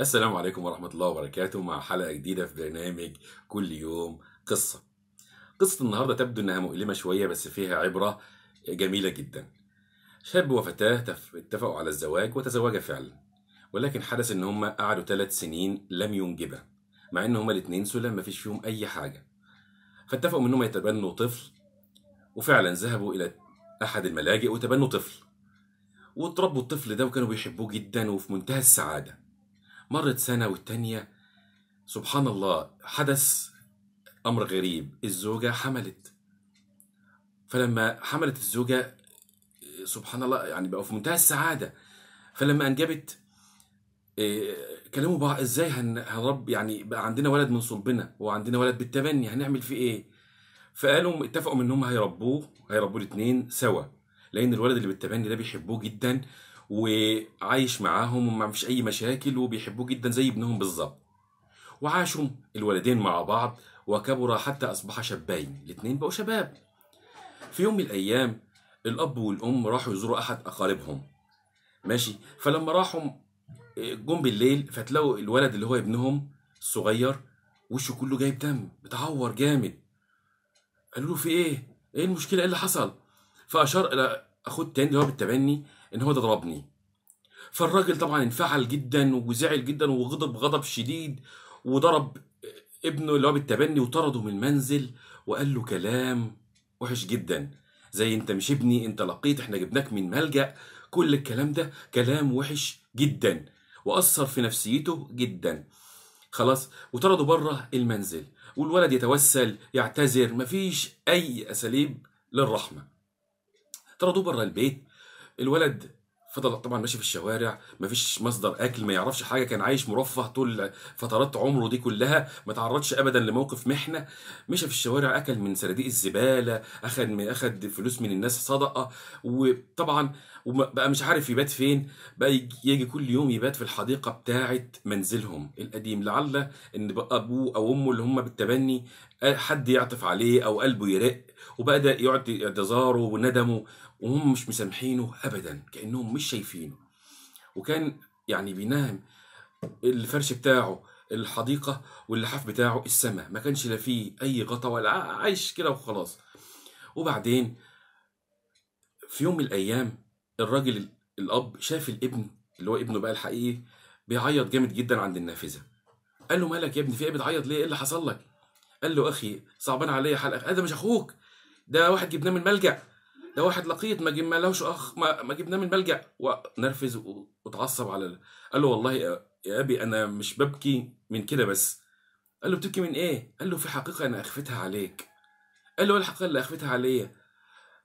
السلام عليكم ورحمة الله وبركاته مع حلقة جديدة في برنامج كل يوم قصة قصة النهاردة تبدو أنها مؤلمة شوية بس فيها عبرة جميلة جدا شاب وفتاة اتفقوا على الزواج وتزوجا فعلا ولكن حدث إن هما قعدوا ثلاث سنين لم ينجبا مع إن هما الاتنين ما مفيش فيهم أي حاجة فاتفقوا إن هما يتبنوا طفل وفعلا ذهبوا إلى أحد الملاجئ وتبنوا طفل وتربوا الطفل ده وكانوا بيحبوه جدا وفي منتهى السعاده مرت سنة والتانية سبحان الله حدث أمر غريب الزوجة حملت فلما حملت الزوجة سبحان الله يعني بقوا في منتهى السعادة فلما أنجبت آه، كلموا بعض ازاي هنرب يعني بقى عندنا ولد من صلبنا وعندنا ولد بالتبني هنعمل فيه ايه؟ فقالوا اتفقوا ان هم هيربوه هيربوه الاثنين سوا لان الولد اللي بالتبني ده بيحبوه جدا وعايش معاهم وما فيش اي مشاكل وبيحبوه جدا زي ابنهم بالظبط وعاشوا الولدين مع بعض وكبرا حتى اصبحا شابين الاثنين بقوا شباب في يوم من الايام الاب والام راحوا يزوروا احد اقاربهم ماشي فلما راحوا آه، جم بالليل فتلاقوا الولد اللي هو ابنهم الصغير وشه كله جايب دم بتعور جامد قالوا له في ايه ايه المشكله ايه اللي حصل فاشار الى اخوه التاني اللي هو بالتبني ان هو ده ضربني فالراجل طبعا انفعل جدا وزعل جدا وغضب غضب شديد وضرب ابنه اللي هو بالتبني وطرده من المنزل وقال له كلام وحش جدا زي انت مش ابني انت لقيت احنا جبناك من ملجأ كل الكلام ده كلام وحش جدا واثر في نفسيته جدا خلاص وطرده بره المنزل والولد يتوسل يعتذر مفيش اي اساليب للرحمه طردوه بره البيت الولد فضل طبعا ماشي في الشوارع مفيش مصدر اكل ما يعرفش حاجه كان عايش مرفه طول فترات عمره دي كلها ما تعرضش ابدا لموقف محنه مشى في الشوارع اكل من صناديق الزباله اخد اخد فلوس من الناس صدقه وطبعا وبقى مش عارف يبات فين بقى يجي كل يوم يبات في الحديقه بتاعه منزلهم القديم لعل ان بقى ابوه او امه اللي هم بالتبني آه، حد يعطف عليه او قلبه يرق وبدا يقعد اعتذاره وندمه وهم مش مسامحينه ابدا كانهم مش شايفينه وكان يعني بينام الفرش بتاعه الحديقه واللحاف بتاعه السماء ما كانش لا فيه اي غطا ولا عايش كده وخلاص وبعدين في يوم من الايام الراجل الاب شاف الابن اللي هو ابنه بقى الحقيقي بيعيط جامد جدا عند النافذه قال له مالك يا ابني في ايه بتعيط ليه ايه اللي حصل لك قال له اخي صعبان عليا حلقه ده مش اخوك ده واحد جبناه من ملجأ ده واحد لقيط ما لهش اخ ما, ما جبناه من ملجأ ونرفز واتعصب على ال... قال له والله يا ابي انا مش ببكي من كده بس قال له بتبكي من ايه قال له في حقيقه انا اخفتها عليك قال له ايه الحقيقه اللي اخفتها عليا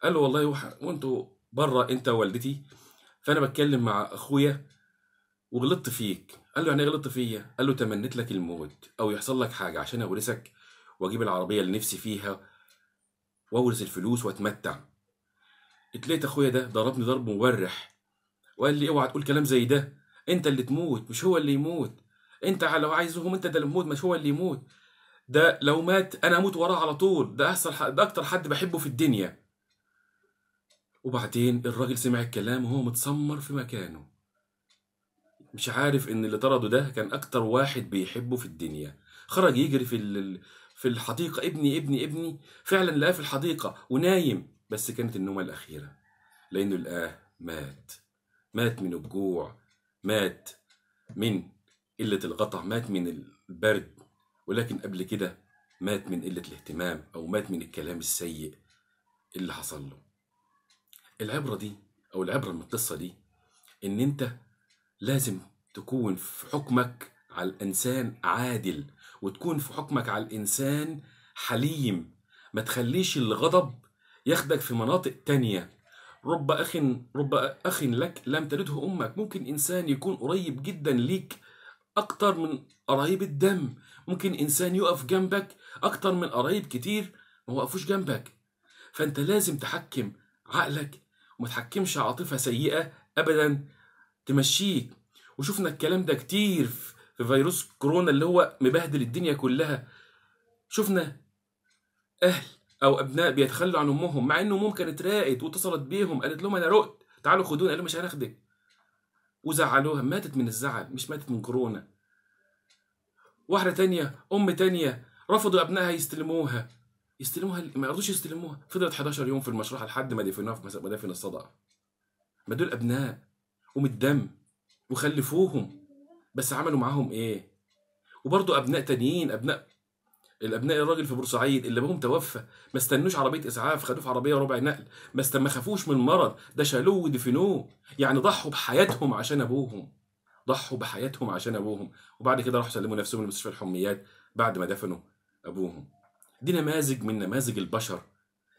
قال له والله وانتوا بره انت والدتي فانا بتكلم مع اخويا وغلطت فيك قال له يعني إيه غلطت فيا قال له تمنيت لك الموت او يحصل لك حاجه عشان اورثك واجيب العربيه اللي نفسي فيها واورث الفلوس واتمتع اتليت اخويا ده ضربني ضرب مبرح وقال لي اوعى تقول كلام زي ده انت اللي تموت مش هو اللي يموت انت لو عايزهم انت ده اللي يموت مش هو اللي يموت ده لو مات انا اموت وراه على طول ده احسن ده اكتر حد بحبه في الدنيا وبعدين الراجل سمع الكلام وهو متسمر في مكانه مش عارف ان اللي طرده ده كان اكتر واحد بيحبه في الدنيا خرج يجري في في الحديقة ابني ابني ابني فعلا لقاه في الحديقة ونايم بس كانت النومة الأخيرة لأنه لقاه مات مات من الجوع مات من قلة القطع مات من البرد ولكن قبل كده مات من قلة الاهتمام أو مات من الكلام السيء اللي حصل له العبره دي او العبره من القصه دي ان انت لازم تكون في حكمك على الانسان عادل وتكون في حكمك على الانسان حليم ما تخليش الغضب ياخدك في مناطق تانية رب أخ رب أخ لك لم تلده أمك ممكن إنسان يكون قريب جدا ليك أكتر من قرايب الدم ممكن إنسان يقف جنبك أكتر من قرايب كتير ما وقفوش جنبك فأنت لازم تحكم عقلك تحكمش عاطفة سيئة أبدا تمشيك وشفنا الكلام ده كتير في فيروس كورونا اللي هو مبهدل الدنيا كلها شفنا أهل أو أبناء بيتخلوا عن أمهم مع إن أمهم كانت راقت واتصلت بيهم قالت لهم أنا رقت تعالوا خدوني قالوا مش هناخدك وزعلوها ماتت من الزعل مش ماتت من كورونا واحدة تانية أم تانية رفضوا أبنائها يستلموها يستلموها ما يرضوش يستلموها فضلت 11 يوم في المشرحه لحد ما دفنوها في مدافن الصدع ما دول ابناء الدم وخلفوهم بس عملوا معاهم ايه وبرضه ابناء تانيين ابناء الابناء الراجل في بورسعيد اللي ابوهم توفى ما استنوش عربيه اسعاف خدوه في عربيه ربع نقل ما ما خافوش من المرض ده شالوه ودفنوه يعني ضحوا بحياتهم عشان ابوهم ضحوا بحياتهم عشان ابوهم وبعد كده راحوا سلموا نفسهم لمستشفى الحميات بعد ما دفنوا ابوهم دي نماذج من نماذج البشر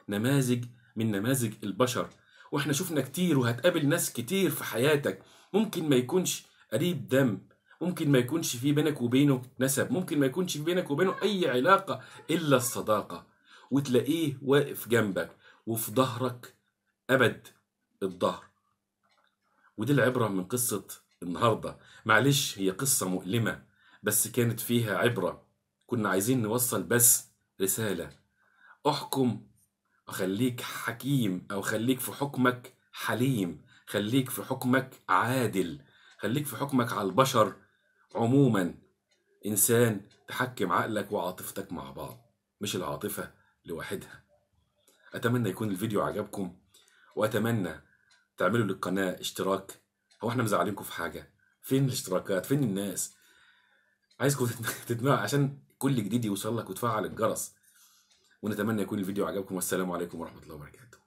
نماذج من نماذج البشر واحنا شفنا كتير وهتقابل ناس كتير في حياتك ممكن ما يكونش قريب دم ممكن ما يكونش في بينك وبينه نسب ممكن ما يكونش في بينك وبينه اي علاقه الا الصداقه وتلاقيه واقف جنبك وفي ظهرك ابد الظهر ودي العبره من قصه النهارده معلش هي قصه مؤلمه بس كانت فيها عبره كنا عايزين نوصل بس رسالة احكم وخليك حكيم أو خليك في حكمك حليم خليك في حكمك عادل خليك في حكمك على البشر عموما إنسان تحكم عقلك وعاطفتك مع بعض مش العاطفة لوحدها أتمنى يكون الفيديو عجبكم وأتمنى تعملوا للقناة اشتراك هو احنا مزعلينكم في حاجة فين الاشتراكات فين الناس عايزكم تتمع عشان كل جديد يوصل لك وتفعل الجرس ونتمنى يكون الفيديو عجبكم والسلام عليكم ورحمه الله وبركاته